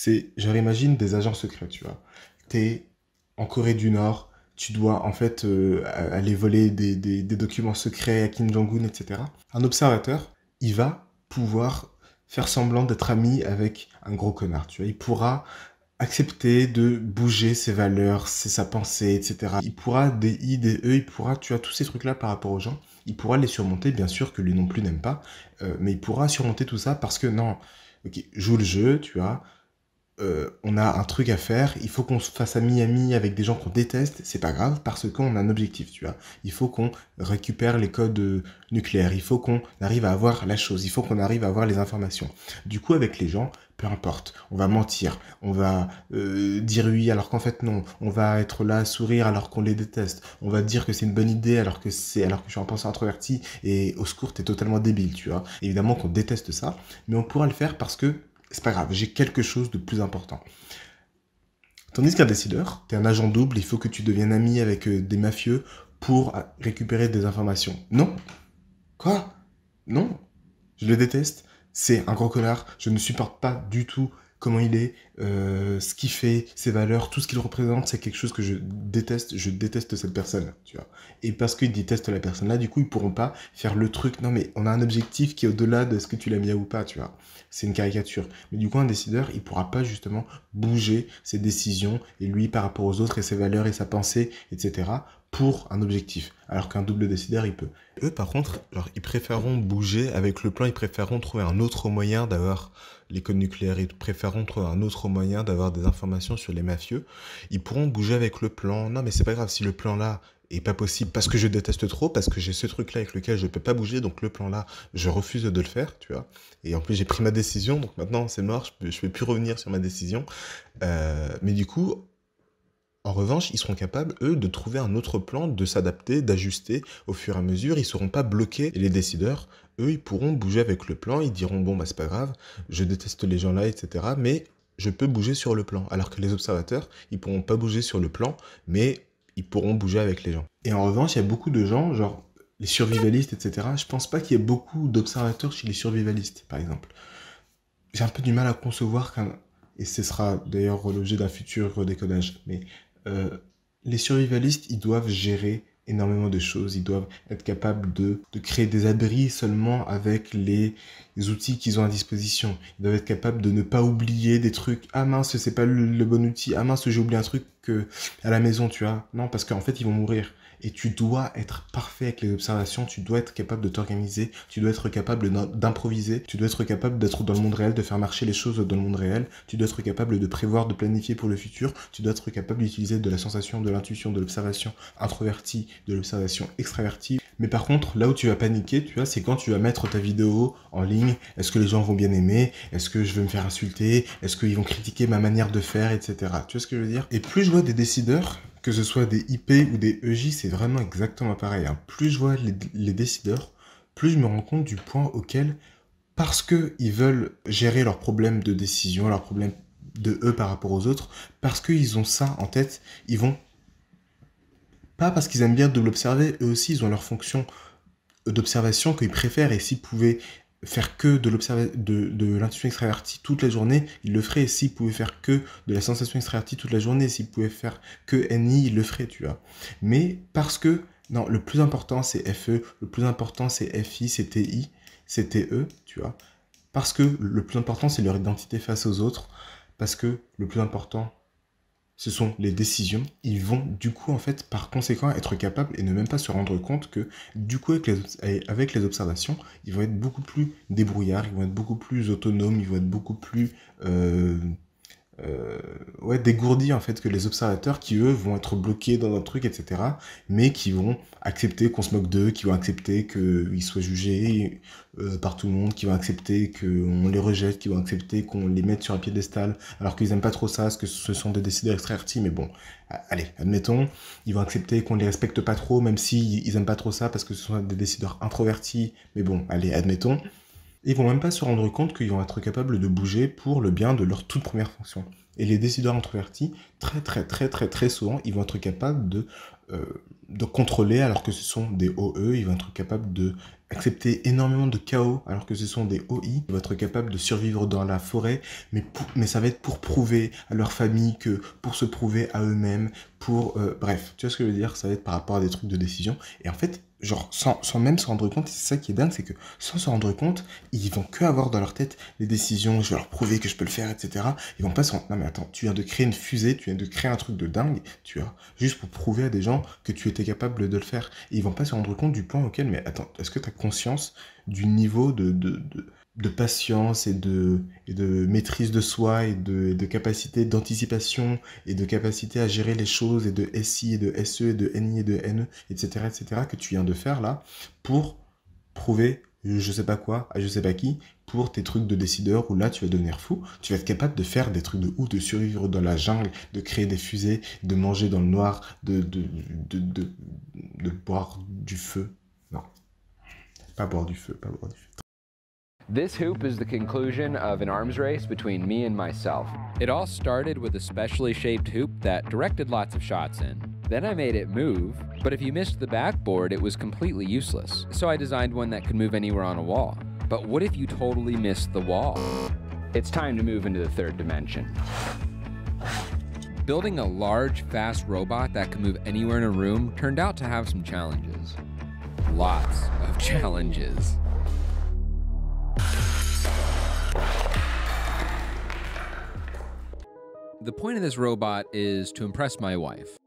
c'est, je réimagine, des agents secrets, tu vois. T'es en Corée du Nord, tu dois en fait euh, aller voler des, documents secrets à Kim Jong-un, etc. Un observateur, il va pouvoir faire semblant d'être ami avec un gros connard, tu vois. Il pourra accepter de bouger ses valeurs, ses, sa pensée, etc. Il pourra des I, des E, il pourra, tu vois, tous ces trucs-là par rapport aux gens, il pourra les surmonter, bien sûr que lui non plus n'aime pas, euh, mais il pourra surmonter tout ça parce que non, ok, joue le jeu, tu vois, euh, on a un truc à faire, il faut qu'on se fasse à Miami avec des gens qu'on déteste, c'est pas grave parce qu'on a un objectif, tu vois. Il faut qu'on récupère les codes euh, nucléaires, il faut qu'on arrive à avoir la chose, il faut qu'on arrive à avoir les informations. Du coup, avec les gens, peu importe, on va mentir, on va euh, dire oui alors qu'en fait non, on va être là à sourire alors qu'on les déteste, on va dire que c'est une bonne idée alors que c'est alors que je suis un penseur introverti et au secours t'es totalement débile, tu vois. Évidemment qu'on déteste ça, mais on pourra le faire parce que c'est pas grave, j'ai quelque chose de plus important. Tandis qu'un décideur, t'es un agent double, il faut que tu deviennes ami avec euh, des mafieux pour euh, récupérer des informations. Non. Quoi Non. Je le déteste. C'est un gros connard. Je ne supporte pas du tout comment il est, euh, ce qu'il fait, ses valeurs, tout ce qu'il représente, c'est quelque chose que je déteste. Je déteste cette personne, tu vois. Et parce qu'ils détestent la personne là, du coup, ils pourront pas faire le truc. Non, mais on a un objectif qui est au-delà de ce que tu l'aimes bien ou pas, tu vois. C'est une caricature. Mais du coup, un décideur, il pourra pas justement bouger ses décisions et lui par rapport aux autres et ses valeurs et sa pensée, etc pour un objectif, alors qu'un double décideur, il peut. Eux, par contre, alors, ils préféreront bouger avec le plan, ils préféreront trouver un autre moyen d'avoir les codes nucléaires, ils préféreront trouver un autre moyen d'avoir des informations sur les mafieux. Ils pourront bouger avec le plan. Non, mais c'est pas grave, si le plan là est pas possible parce que je déteste trop, parce que j'ai ce truc là avec lequel je peux pas bouger, donc le plan là, je refuse de le faire, tu vois. Et en plus, j'ai pris ma décision, donc maintenant c'est mort, je, peux, plus revenir sur ma décision. Euh, mais du coup, en revanche, ils seront capables, eux, de trouver un autre plan, de s'adapter, d'ajuster au fur et à mesure. Ils ne seront pas bloqués. Et les décideurs, eux, ils pourront bouger avec le plan. Ils diront, bon, bah, c'est pas grave, je déteste les gens là, etc. Mais je peux bouger sur le plan. Alors que les observateurs, ils pourront pas bouger sur le plan, mais ils pourront bouger avec les gens. Et en revanche, il y a beaucoup de gens, genre les survivalistes, etc. Je pense pas qu'il y ait beaucoup d'observateurs chez les survivalistes, par exemple. J'ai un peu du mal à concevoir qu'un. Et ce sera d'ailleurs l'objet d'un futur décodage. Mais euh, les survivalistes, ils doivent gérer énormément de choses. Ils doivent être capables de, créer des abris seulement avec les, outils qu'ils ont à disposition. Ils doivent être capables de ne pas oublier des trucs. Ah mince, c'est pas le, bon outil. Ah mince, j'ai oublié un truc que, à la maison, tu vois. Non, parce qu'en fait, ils vont mourir et tu dois être parfait avec les observations, tu dois être capable de t'organiser, tu dois être capable d'improviser, tu dois être capable d'être dans le monde réel, de faire marcher les choses dans le monde réel, tu dois être capable de prévoir, de planifier pour le futur, tu dois être capable d'utiliser de la sensation, de l'intuition, de l'observation introvertie, de l'observation extravertie. Mais par contre, là où tu vas paniquer, tu vois, c'est quand tu vas mettre ta vidéo en ligne, est-ce que les gens vont bien aimer, est-ce que je vais me faire insulter, est-ce qu'ils vont critiquer ma manière de faire, etc. Tu vois ce que je veux dire Et plus je vois des décideurs que ce soit des IP ou des EJ, c'est vraiment exactement pareil. Hein. Plus je vois les, les, décideurs, plus je me rends compte du point auquel, parce qu'ils veulent gérer leurs problèmes de décision, leurs problèmes de eux par rapport aux autres, parce qu'ils ont ça en tête, ils vont... Pas parce qu'ils aiment bien de l'observer, eux aussi, ils ont leur fonction d'observation qu'ils préfèrent et s'ils pouvaient faire que de l'intuition de, de extravertie toute la journée, il le ferait. S'il pouvait faire que de la sensation extravertie toute la journée, s'il pouvait faire que NI, il le ferait, tu vois. Mais parce que, non, le plus important c'est FE, le plus important c'est FI, c'est TI, c'est TE, tu vois. Parce que le plus important c'est leur identité face aux autres, parce que le plus important ce sont les décisions, ils vont du coup en fait par conséquent être capables et ne même pas se rendre compte que du coup avec les, avec les observations, ils vont être beaucoup plus débrouillards, ils vont être beaucoup plus autonomes, ils vont être beaucoup plus euh, euh, ouais, dégourdis en fait que les observateurs qui eux vont être bloqués dans un truc, etc. Mais qui vont accepter qu'on se moque d'eux, qui vont accepter qu'ils soient jugés euh, par tout le monde, qui vont accepter qu'on les rejette, qui vont accepter qu'on les mette sur un piédestal, alors qu'ils aiment pas trop ça, parce que ce sont des décideurs extravertis, mais bon, allez, admettons, ils vont accepter qu'on les respecte pas trop, même s'ils ils aiment pas trop ça, parce que ce sont des décideurs introvertis, mais bon, allez, admettons. Ils vont même pas se rendre compte qu'ils vont être capables de bouger pour le bien de leur toute première fonction. Et les décideurs introvertis, très très très très très souvent, ils vont être capables de, euh, de contrôler alors que ce sont des OE, ils vont être capables de accepter énormément de chaos alors que ce sont des OI, ils vont être capables de survivre dans la forêt, mais, mais ça va être pour prouver à leur famille que, pour se prouver à eux-mêmes, pour... Euh, bref, tu vois ce que je veux dire Ça va être par rapport à des trucs de décision. Et en fait, genre sans, même se rendre compte, c'est ça qui est dingue, c'est que sans se rendre compte, ils vont que avoir dans leur tête les décisions, je vais leur prouver que je peux le faire, etc. Ils vont pas se rendre, non mais attends, tu viens de créer une fusée, tu viens de créer un truc de dingue, tu vois, juste pour prouver à des gens que tu étais capable de le faire. ils vont pas se rendre compte du point auquel, mais attends, est-ce que tu conscience du niveau de, de, de, de patience et de, de maîtrise de soi et de, capacité d'anticipation et de capacité à gérer les choses et de SI et de SE et de NI et de NE, etc., etc., que tu viens de faire là pour prouver je sais pas quoi à je sais pas qui pour tes trucs de décideur où là tu vas devenir fou, tu vas être capable de faire des trucs de ouf, de survivre dans la jungle, de créer des fusées, de manger dans le noir, de, de, de boire du feu. Non, pas boire du feu, pas boire du feu. This hoop is the conclusion of an arms race between me and myself. It all started with a specially shaped hoop that directed lots of shots in. Then I made it move, but if you missed the backboard, it was completely useless. So I designed one that could move anywhere on a wall. But what if you totally missed the wall? It's time to move into the third dimension. Building a large, fast robot that could move anywhere in a room turned out to have some challenges. Lots of challenges. The point of this robot is to impress my wife.